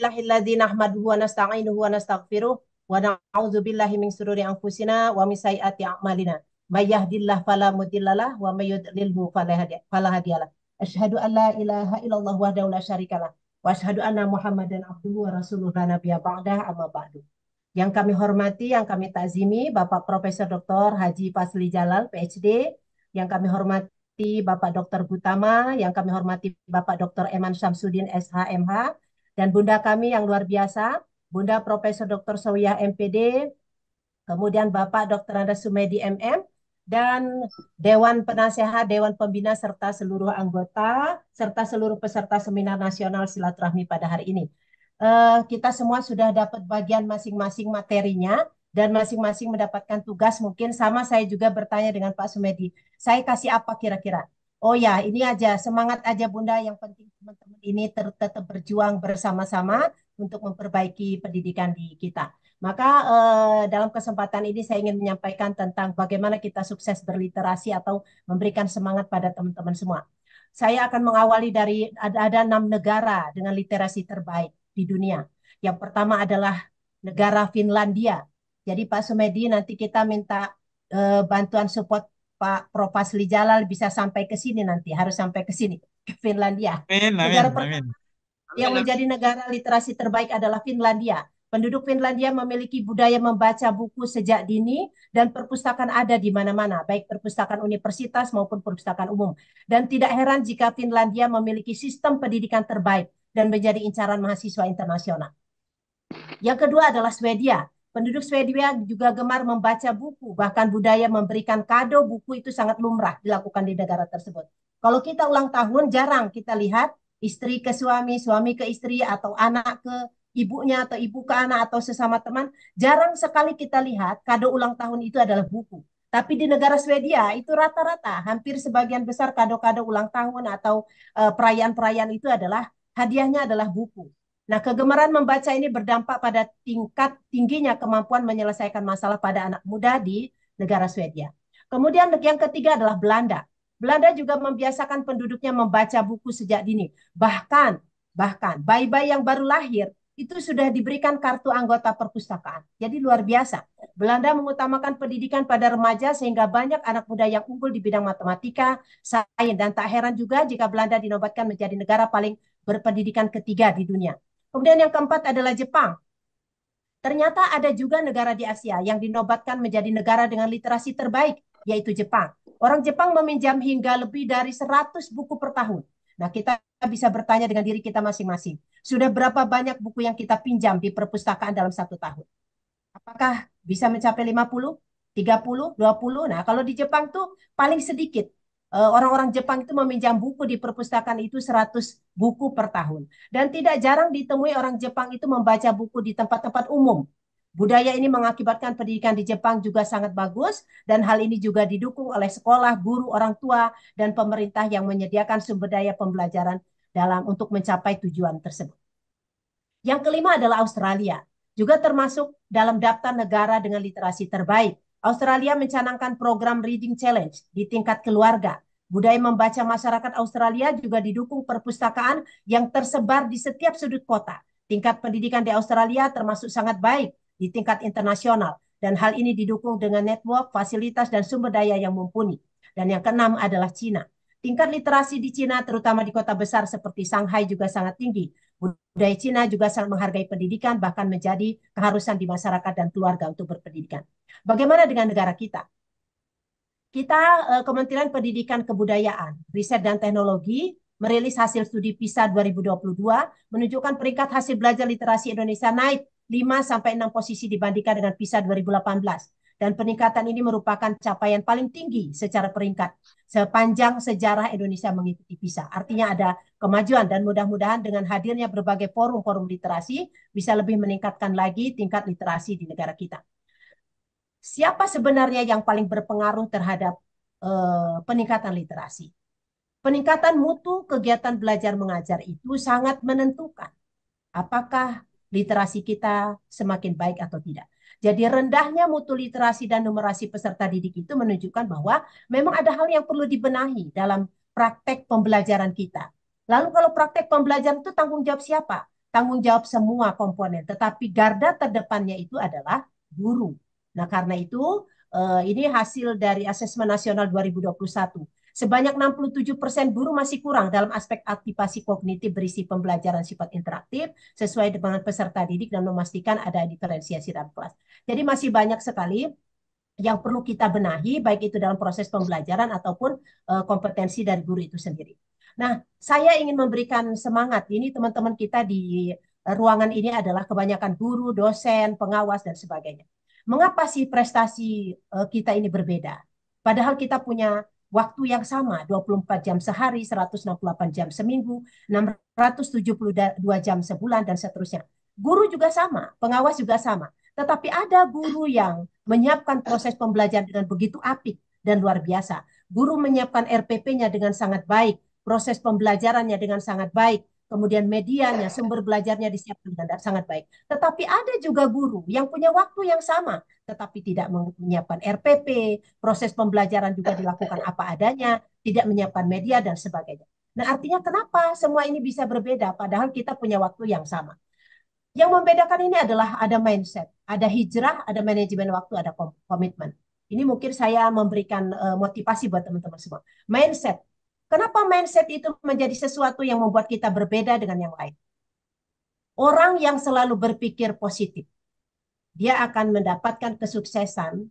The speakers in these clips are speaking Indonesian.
Alhamdulillahilladzi nahmaduhu wa nasta'inuhu wa nastaghfiruh wa na'udzu billahi min syururi anfusina wa min sayyiati a'malina. May yahdihillahu fala mudhillalah wa may yudlilhu fala hadiyalah. Asyhadu an la ilaha illallah wahdahu la syarikalah wa asyhadu anna Muhammadan abduhu wa rasuluhu la nabiyya ba'da amma ba'du. Yang kami hormati, yang kami takzimi Bapak Profesor Dr. Haji Fasli Jalal PhD, yang kami hormati Bapak Dr. Gutama, yang kami hormati Bapak Dr. Eman Syamsuddin SHMH, dan bunda kami yang luar biasa, Bunda Profesor Dr. Soya MPD, kemudian Bapak Dr. Anda Sumedi MM, dan Dewan Penasehat, Dewan Pembina, serta seluruh anggota, serta seluruh peserta Seminar Nasional Silaturahmi pada hari ini. Uh, kita semua sudah dapat bagian masing-masing materinya, dan masing-masing mendapatkan tugas mungkin sama saya juga bertanya dengan Pak Sumedi, saya kasih apa kira-kira? Oh ya, ini aja, semangat aja Bunda, yang penting teman-teman ini tetap berjuang bersama-sama untuk memperbaiki pendidikan di kita. Maka eh, dalam kesempatan ini saya ingin menyampaikan tentang bagaimana kita sukses berliterasi atau memberikan semangat pada teman-teman semua. Saya akan mengawali dari ada, ada enam negara dengan literasi terbaik di dunia. Yang pertama adalah negara Finlandia. Jadi Pak Sumedi nanti kita minta eh, bantuan support Pak Prof. Asli Jalal bisa sampai ke sini nanti, harus sampai ke sini, ke Finlandia. Amin, amin, negara pertama amin. yang menjadi negara literasi terbaik adalah Finlandia. Penduduk Finlandia memiliki budaya membaca buku sejak dini dan perpustakaan ada di mana-mana, baik perpustakaan universitas maupun perpustakaan umum. Dan tidak heran jika Finlandia memiliki sistem pendidikan terbaik dan menjadi incaran mahasiswa internasional. Yang kedua adalah Swedia. Penduduk Swedia juga gemar membaca buku, bahkan budaya memberikan kado buku itu sangat lumrah dilakukan di negara tersebut. Kalau kita ulang tahun jarang kita lihat istri ke suami, suami ke istri atau anak ke ibunya atau ibu ke anak atau sesama teman, jarang sekali kita lihat kado ulang tahun itu adalah buku. Tapi di negara Swedia itu rata-rata hampir sebagian besar kado-kado ulang tahun atau eh, perayaan-perayaan itu adalah hadiahnya adalah buku. Nah, kegemaran membaca ini berdampak pada tingkat tingginya kemampuan menyelesaikan masalah pada anak muda di negara Swedia. Kemudian yang ketiga adalah Belanda. Belanda juga membiasakan penduduknya membaca buku sejak dini. Bahkan bahkan bayi-bayi yang baru lahir itu sudah diberikan kartu anggota perpustakaan. Jadi luar biasa. Belanda mengutamakan pendidikan pada remaja sehingga banyak anak muda yang unggul di bidang matematika, sains, dan tak heran juga jika Belanda dinobatkan menjadi negara paling berpendidikan ketiga di dunia. Kemudian yang keempat adalah Jepang. Ternyata ada juga negara di Asia yang dinobatkan menjadi negara dengan literasi terbaik, yaitu Jepang. Orang Jepang meminjam hingga lebih dari 100 buku per tahun. Nah, kita bisa bertanya dengan diri kita masing-masing. Sudah berapa banyak buku yang kita pinjam di perpustakaan dalam satu tahun? Apakah bisa mencapai 50, 30, 20? Nah, kalau di Jepang tuh paling sedikit Eh, orang-orang Jepang itu meminjam buku di perpustakaan itu 100 buku per tahun. Dan tidak jarang ditemui orang Jepang itu membaca buku di tempat-tempat umum. Budaya ini mengakibatkan pendidikan di Jepang juga sangat bagus dan hal ini juga didukung oleh sekolah, guru, orang tua, dan pemerintah yang menyediakan sumber daya pembelajaran dalam untuk mencapai tujuan tersebut. Yang kelima adalah Australia, juga termasuk dalam daftar negara dengan literasi terbaik Australia mencanangkan program Reading Challenge di tingkat keluarga. Budaya membaca masyarakat Australia juga didukung perpustakaan yang tersebar di setiap sudut kota. Tingkat pendidikan di Australia termasuk sangat baik di tingkat internasional dan hal ini didukung dengan network, fasilitas dan sumber daya yang mumpuni. Dan yang keenam adalah Cina. Tingkat literasi di Cina terutama di kota besar seperti Shanghai juga sangat tinggi Budaya Cina juga sangat menghargai pendidikan, bahkan menjadi keharusan di masyarakat dan keluarga untuk berpendidikan. Bagaimana dengan negara kita? Kita, eh, Kementerian Pendidikan Kebudayaan, Riset dan Teknologi, merilis hasil studi PISA 2022 menunjukkan peringkat hasil belajar literasi Indonesia naik 5 6 posisi dibandingkan dengan PISA 2018 dan peningkatan ini merupakan capaian paling tinggi secara peringkat sepanjang sejarah Indonesia mengikuti PISA. Artinya ada kemajuan dan mudah-mudahan dengan hadirnya berbagai forum-forum literasi bisa lebih meningkatkan lagi tingkat literasi di negara kita. Siapa sebenarnya yang paling berpengaruh terhadap eh, peningkatan literasi? Peningkatan mutu kegiatan belajar mengajar itu sangat menentukan apakah literasi kita semakin baik atau tidak. Jadi rendahnya mutu literasi dan numerasi peserta didik itu menunjukkan bahwa memang ada hal yang perlu dibenahi dalam praktek pembelajaran kita. Lalu kalau praktek pembelajaran itu tanggung jawab siapa? Tanggung jawab semua komponen, tetapi garda terdepannya itu adalah guru. Nah, karena itu eh, ini hasil dari asesmen nasional 2021 Sebanyak 67% guru masih kurang dalam aspek aktivasi kognitif berisi pembelajaran sifat interaktif sesuai dengan peserta didik dan memastikan ada diferensiasi dalam kelas. Jadi masih banyak sekali yang perlu kita benahi baik itu dalam proses pembelajaran ataupun uh, kompetensi dari guru itu sendiri. Nah, saya ingin memberikan semangat ini teman-teman kita di eh, ruangan ini adalah kebanyakan guru, dosen, pengawas dan sebagainya. Mengapa sih prestasi eh, kita ini berbeda? Padahal kita punya waktu yang sama 24 jam sehari, 168 jam seminggu, 672 jam sebulan dan seterusnya. Guru juga sama, pengawas juga sama. Tetapi ada guru yang menyiapkan proses pembelajaran dengan begitu apik dan luar biasa. Guru menyiapkan RPP-nya dengan sangat baik, proses pembelajarannya dengan sangat baik, kemudian medianya, sumber belajarnya disiapkan dengan sangat baik. Tetapi ada juga guru yang punya waktu yang sama, tetapi tidak menyiapkan RPP, proses pembelajaran juga dilakukan apa adanya, tidak menyiapkan media dan sebagainya. Nah artinya kenapa semua ini bisa berbeda padahal kita punya waktu yang sama. Yang membedakan ini adalah ada mindset, ada hijrah, ada manajemen waktu, ada komitmen. Ini mungkin saya memberikan eh, motivasi buat teman-teman semua. Mindset, Kenapa mindset itu menjadi sesuatu yang membuat kita berbeda dengan yang lain? Orang yang selalu berpikir positif, dia akan mendapatkan kesuksesan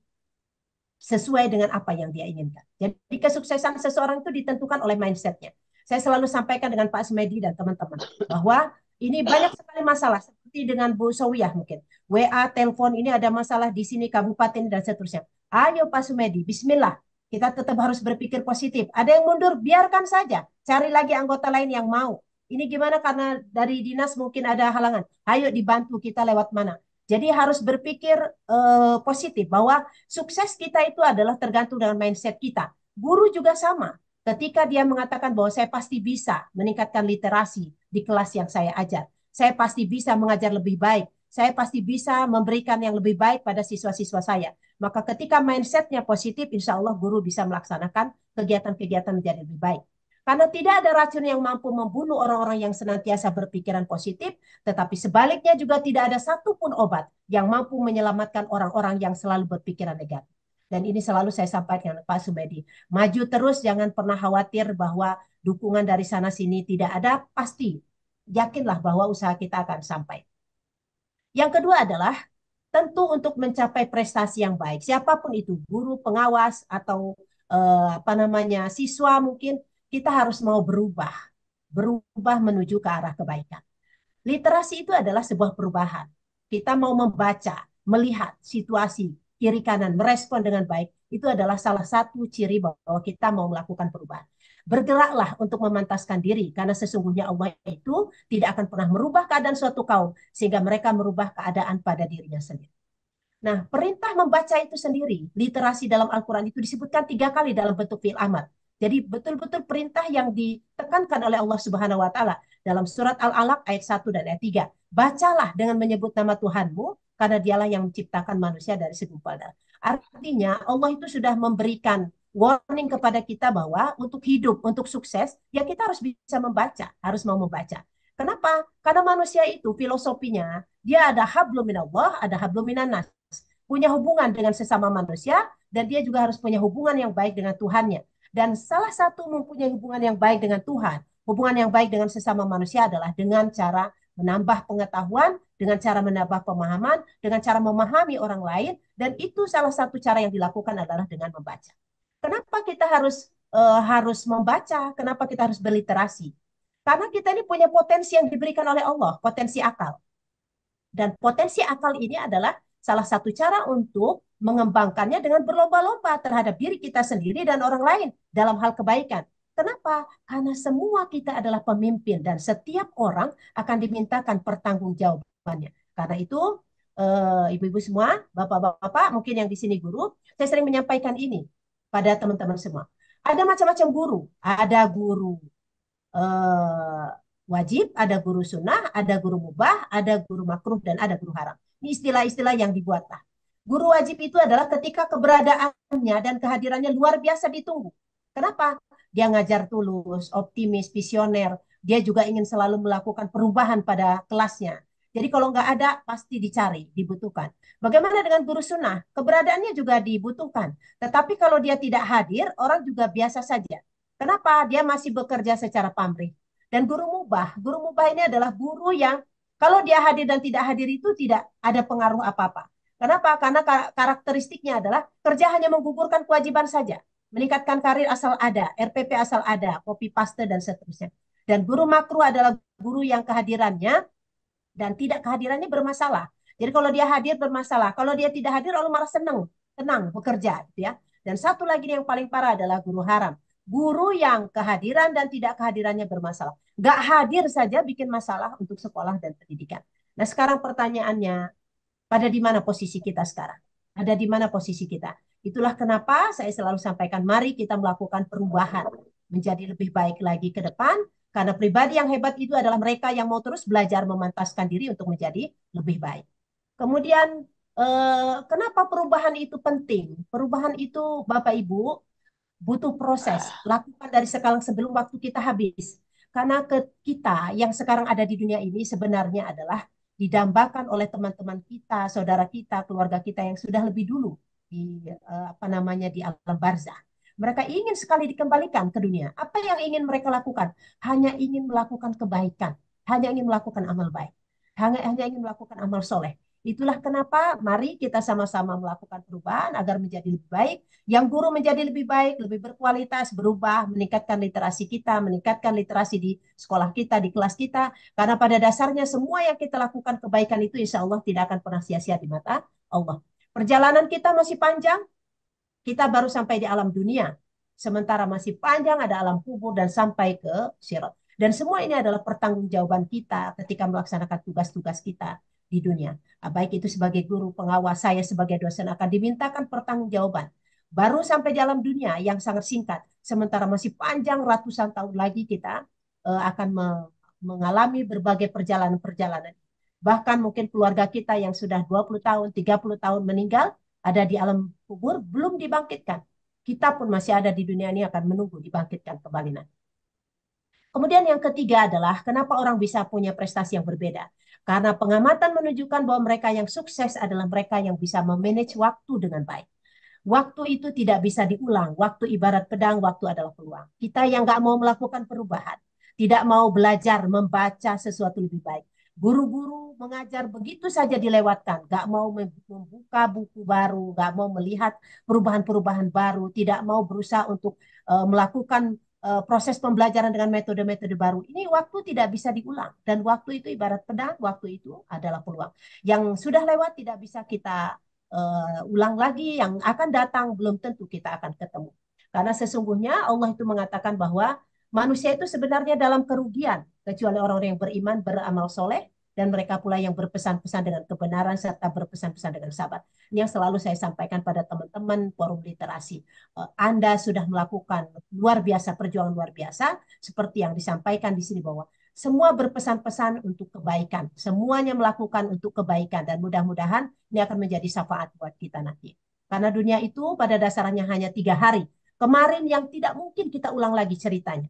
sesuai dengan apa yang dia inginkan. Jadi kesuksesan seseorang itu ditentukan oleh mindsetnya. Saya selalu sampaikan dengan Pak Sumedi dan teman-teman bahwa ini banyak sekali masalah seperti dengan Bu Sowiyah mungkin. WA, telepon ini ada masalah di sini kabupaten dan seterusnya. Ayo Pak Sumedi, bismillah. Kita tetap harus berpikir positif. Ada yang mundur, biarkan saja. Cari lagi anggota lain yang mau. Ini gimana karena dari dinas mungkin ada halangan. Ayo dibantu kita lewat mana. Jadi harus berpikir uh, positif bahwa sukses kita itu adalah tergantung dengan mindset kita. Guru juga sama. Ketika dia mengatakan bahwa saya pasti bisa meningkatkan literasi di kelas yang saya ajar. Saya pasti bisa mengajar lebih baik. Saya pasti bisa memberikan yang lebih baik pada siswa-siswa saya maka ketika mindsetnya positif, insya Allah guru bisa melaksanakan kegiatan-kegiatan menjadi lebih baik. Karena tidak ada racun yang mampu membunuh orang-orang yang senantiasa berpikiran positif, tetapi sebaliknya juga tidak ada satupun obat yang mampu menyelamatkan orang-orang yang selalu berpikiran negatif. Dan ini selalu saya sampaikan Pak Subedi. Maju terus, jangan pernah khawatir bahwa dukungan dari sana-sini tidak ada, pasti. Yakinlah bahwa usaha kita akan sampai. Yang kedua adalah tentu untuk mencapai prestasi yang baik siapapun itu guru pengawas atau eh, apa namanya siswa mungkin kita harus mau berubah berubah menuju ke arah kebaikan literasi itu adalah sebuah perubahan kita mau membaca melihat situasi kiri kanan merespon dengan baik itu adalah salah satu ciri bahwa kita mau melakukan perubahan bergeraklah untuk memantaskan diri karena sesungguhnya Allah itu tidak akan pernah merubah keadaan suatu kaum sehingga mereka merubah keadaan pada dirinya sendiri. Nah, perintah membaca itu sendiri, literasi dalam Al-Quran itu disebutkan tiga kali dalam bentuk fi'il amar. Jadi betul-betul perintah yang ditekankan oleh Allah Subhanahu wa taala dalam surat Al-Alaq ayat 1 dan ayat 3. Bacalah dengan menyebut nama Tuhanmu karena dialah yang menciptakan manusia dari segumpal darah. Artinya Allah itu sudah memberikan warning kepada kita bahwa untuk hidup, untuk sukses, ya kita harus bisa membaca, harus mau membaca. Kenapa? Karena manusia itu filosofinya, dia ada hablum minallah, ada hablum minanas. Punya hubungan dengan sesama manusia, dan dia juga harus punya hubungan yang baik dengan Tuhannya. Dan salah satu mempunyai hubungan yang baik dengan Tuhan, hubungan yang baik dengan sesama manusia adalah dengan cara menambah pengetahuan, dengan cara menambah pemahaman, dengan cara memahami orang lain, dan itu salah satu cara yang dilakukan adalah dengan membaca. Kenapa kita harus uh, harus membaca? Kenapa kita harus berliterasi? Karena kita ini punya potensi yang diberikan oleh Allah, potensi akal. Dan potensi akal ini adalah salah satu cara untuk mengembangkannya dengan berlomba-lomba terhadap diri kita sendiri dan orang lain dalam hal kebaikan. Kenapa? Karena semua kita adalah pemimpin dan setiap orang akan dimintakan pertanggungjawabannya. Karena itu, eh, ibu-ibu semua, bapak-bapak, mungkin yang di sini guru, saya sering menyampaikan ini pada teman-teman semua. Ada macam-macam guru. Ada guru uh, wajib, ada guru sunnah, ada guru mubah, ada guru makruh, dan ada guru haram. Ini istilah-istilah yang dibuatlah. Guru wajib itu adalah ketika keberadaannya dan kehadirannya luar biasa ditunggu. Kenapa? Dia ngajar tulus, optimis, visioner. Dia juga ingin selalu melakukan perubahan pada kelasnya jadi kalau nggak ada pasti dicari, dibutuhkan. Bagaimana dengan guru sunnah? Keberadaannya juga dibutuhkan. Tetapi kalau dia tidak hadir, orang juga biasa saja. Kenapa? Dia masih bekerja secara pamrih. Dan guru mubah, guru mubah ini adalah guru yang kalau dia hadir dan tidak hadir itu tidak ada pengaruh apa-apa. Kenapa? Karena karakteristiknya adalah kerja hanya menggugurkan kewajiban saja. Meningkatkan karir asal ada, RPP asal ada, copy paste dan seterusnya. Dan guru makruh adalah guru yang kehadirannya dan tidak kehadirannya bermasalah. Jadi kalau dia hadir bermasalah, kalau dia tidak hadir lalu marah senang, tenang bekerja ya. Dan satu lagi yang paling parah adalah guru haram. Guru yang kehadiran dan tidak kehadirannya bermasalah. Gak hadir saja bikin masalah untuk sekolah dan pendidikan. Nah sekarang pertanyaannya, pada di mana posisi kita sekarang? Ada di mana posisi kita? Itulah kenapa saya selalu sampaikan, mari kita melakukan perubahan menjadi lebih baik lagi ke depan karena pribadi yang hebat itu adalah mereka yang mau terus belajar memantaskan diri untuk menjadi lebih baik. Kemudian eh, kenapa perubahan itu penting? Perubahan itu Bapak Ibu butuh proses. Lakukan dari sekarang sebelum waktu kita habis. Karena ke kita yang sekarang ada di dunia ini sebenarnya adalah didambakan oleh teman-teman kita, saudara kita, keluarga kita yang sudah lebih dulu di eh, apa namanya di alam barzah. Mereka ingin sekali dikembalikan ke dunia. Apa yang ingin mereka lakukan? Hanya ingin melakukan kebaikan, hanya ingin melakukan amal baik, hanya, hanya ingin melakukan amal soleh. Itulah kenapa mari kita sama-sama melakukan perubahan agar menjadi lebih baik. Yang guru menjadi lebih baik, lebih berkualitas, berubah, meningkatkan literasi kita, meningkatkan literasi di sekolah kita, di kelas kita. Karena pada dasarnya semua yang kita lakukan kebaikan itu insya Allah tidak akan pernah sia-sia di mata Allah. Perjalanan kita masih panjang, kita baru sampai di alam dunia. Sementara masih panjang ada alam kubur dan sampai ke sirat. Dan semua ini adalah pertanggungjawaban kita ketika melaksanakan tugas-tugas kita di dunia. Nah, baik itu sebagai guru pengawas, saya sebagai dosen akan dimintakan pertanggungjawaban. Baru sampai di alam dunia yang sangat singkat. Sementara masih panjang ratusan tahun lagi kita eh, akan mengalami berbagai perjalanan-perjalanan. Bahkan mungkin keluarga kita yang sudah 20 tahun, 30 tahun meninggal, ada di alam kubur belum dibangkitkan. Kita pun masih ada di dunia ini akan menunggu dibangkitkan kembali nanti. Kemudian yang ketiga adalah kenapa orang bisa punya prestasi yang berbeda. Karena pengamatan menunjukkan bahwa mereka yang sukses adalah mereka yang bisa memanage waktu dengan baik. Waktu itu tidak bisa diulang. Waktu ibarat pedang, waktu adalah peluang. Kita yang nggak mau melakukan perubahan, tidak mau belajar membaca sesuatu lebih baik, guru-guru mengajar begitu saja dilewatkan, gak mau membuka buku baru, gak mau melihat perubahan-perubahan baru, tidak mau berusaha untuk uh, melakukan uh, proses pembelajaran dengan metode-metode baru. Ini waktu tidak bisa diulang dan waktu itu ibarat pedang, waktu itu adalah peluang. Yang sudah lewat tidak bisa kita uh, ulang lagi, yang akan datang belum tentu kita akan ketemu. Karena sesungguhnya Allah itu mengatakan bahwa Manusia itu sebenarnya dalam kerugian, kecuali orang-orang yang beriman, beramal soleh, dan mereka pula yang berpesan-pesan dengan kebenaran serta berpesan-pesan dengan sahabat. Ini yang selalu saya sampaikan pada teman-teman forum literasi. Eh, Anda sudah melakukan luar biasa perjuangan luar biasa, seperti yang disampaikan di sini bahwa semua berpesan-pesan untuk kebaikan, semuanya melakukan untuk kebaikan, dan mudah-mudahan ini akan menjadi syafaat buat kita nanti. Karena dunia itu pada dasarnya hanya tiga hari. Kemarin yang tidak mungkin kita ulang lagi ceritanya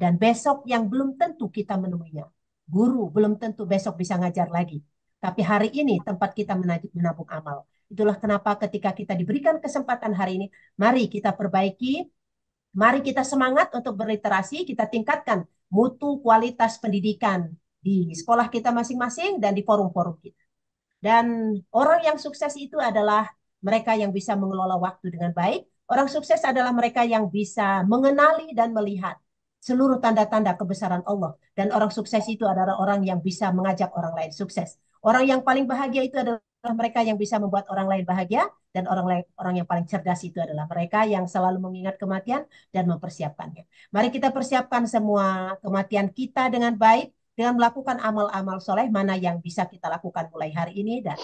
dan besok yang belum tentu kita menemuinya. Guru belum tentu besok bisa ngajar lagi. Tapi hari ini tempat kita menabung amal. Itulah kenapa ketika kita diberikan kesempatan hari ini, mari kita perbaiki, mari kita semangat untuk berliterasi, kita tingkatkan mutu kualitas pendidikan di sekolah kita masing-masing dan di forum-forum kita. Dan orang yang sukses itu adalah mereka yang bisa mengelola waktu dengan baik. Orang sukses adalah mereka yang bisa mengenali dan melihat seluruh tanda-tanda kebesaran Allah. Dan orang sukses itu adalah orang yang bisa mengajak orang lain sukses. Orang yang paling bahagia itu adalah mereka yang bisa membuat orang lain bahagia dan orang lain orang yang paling cerdas itu adalah mereka yang selalu mengingat kematian dan mempersiapkannya. Mari kita persiapkan semua kematian kita dengan baik dengan melakukan amal-amal soleh mana yang bisa kita lakukan mulai hari ini dan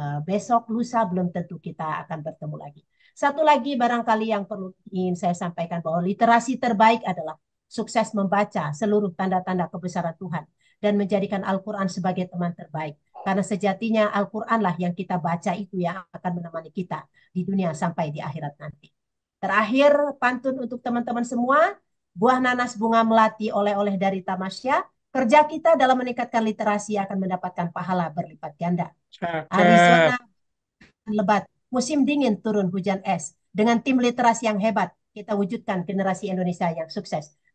uh, besok lusa belum tentu kita akan bertemu lagi. Satu lagi barangkali yang perlu ingin saya sampaikan bahwa literasi terbaik adalah sukses membaca seluruh tanda-tanda kebesaran Tuhan dan menjadikan Al-Quran sebagai teman terbaik. Karena sejatinya Al-Quranlah yang kita baca itu yang akan menemani kita di dunia sampai di akhirat nanti. Terakhir, pantun untuk teman-teman semua. Buah nanas bunga melati oleh-oleh dari Tamasya. Kerja kita dalam meningkatkan literasi akan mendapatkan pahala berlipat ganda. Arizona lebat, musim dingin turun hujan es. Dengan tim literasi yang hebat, kita wujudkan generasi Indonesia yang sukses.